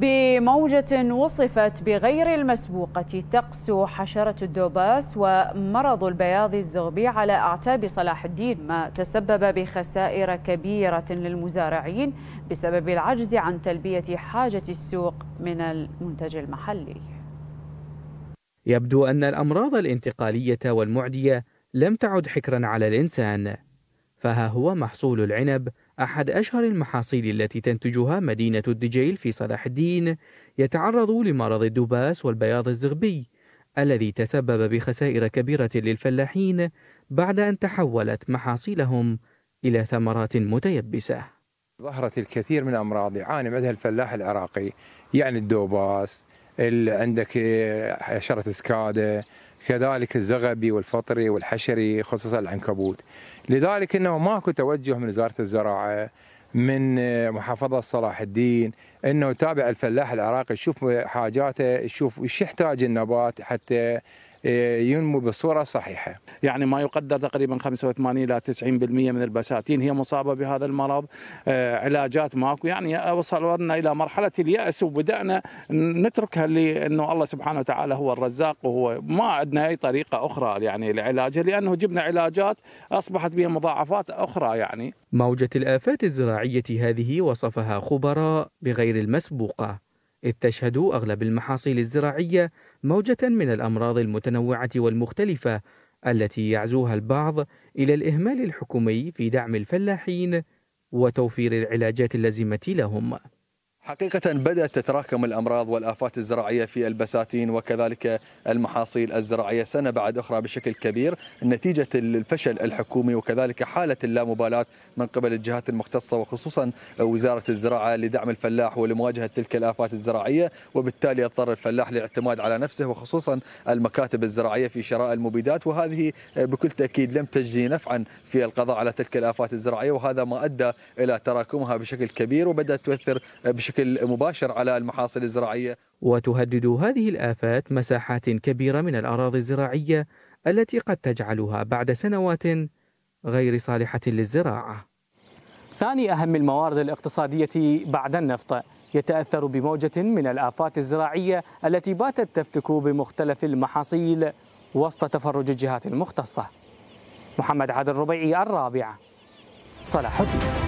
بموجة وصفت بغير المسبوقة تقسو حشرة الدوباس ومرض البياض الزغبي على أعتاب صلاح الدين ما تسبب بخسائر كبيرة للمزارعين بسبب العجز عن تلبية حاجة السوق من المنتج المحلي يبدو أن الأمراض الانتقالية والمعدية لم تعد حكرا على الإنسان فها هو محصول العنب أحد أشهر المحاصيل التي تنتجها مدينة الدجيل في صلاح الدين يتعرض لمرض الدباس والبياض الزغبي الذي تسبب بخسائر كبيرة للفلاحين بعد أن تحولت محاصيلهم إلى ثمرات متيبسة ظهرت الكثير من أمراض يعاني منها الفلاح العراقي يعني الدوباس عندك إيه، حشرة سكادة كذلك الزغبي والفطري والحشري خصوصا العنكبوت لذلك انه ماكو توجه من وزاره الزراعه من محافظة صلاح الدين انه تابع الفلاح العراقي يشوف حاجاته يشوف ايش يحتاج النبات حتى آه، ينمو بصوره صحيحه. يعني ما يقدر تقريبا 85 الى 90% من البساتين هي مصابه بهذا المرض، آه، علاجات ماكو يعني وصلنا الى مرحله الياس وبدانا نتركها لانه الله سبحانه وتعالى هو الرزاق وهو ما عندنا اي طريقه اخرى يعني لعلاجها لانه جبنا علاجات اصبحت بها مضاعفات اخرى يعني. موجه الافات الزراعيه هذه وصفها خبراء بغير المسبوقه. إذ تشهد أغلب المحاصيل الزراعية موجة من الأمراض المتنوعة والمختلفة التي يعزوها البعض إلى الإهمال الحكومي في دعم الفلاحين وتوفير العلاجات اللازمة لهم حقيقة بدأت تتراكم الأمراض والآفات الزراعية في البساتين وكذلك المحاصيل الزراعية سنة بعد أخرى بشكل كبير نتيجة الفشل الحكومي وكذلك حالة اللامبالاة من قبل الجهات المختصة وخصوصا وزارة الزراعة لدعم الفلاح ولمواجهة تلك الآفات الزراعية وبالتالي يضطر الفلاح للاعتماد على نفسه وخصوصا المكاتب الزراعية في شراء المبيدات وهذه بكل تأكيد لم تجدي نفعا في القضاء على تلك الآفات الزراعية وهذا ما أدى إلى تراكمها بشكل كبير وبدأت تؤثر بشكل بشكل مباشر على المحاصيل الزراعية وتهدد هذه الآفات مساحات كبيرة من الأراضي الزراعية التي قد تجعلها بعد سنوات غير صالحة للزراعة ثاني أهم الموارد الاقتصادية بعد النفط يتأثر بموجة من الآفات الزراعية التي باتت تفتك بمختلف المحاصيل وسط تفرج الجهات المختصة محمد عادل الربيعي الرابعة صلاح الدين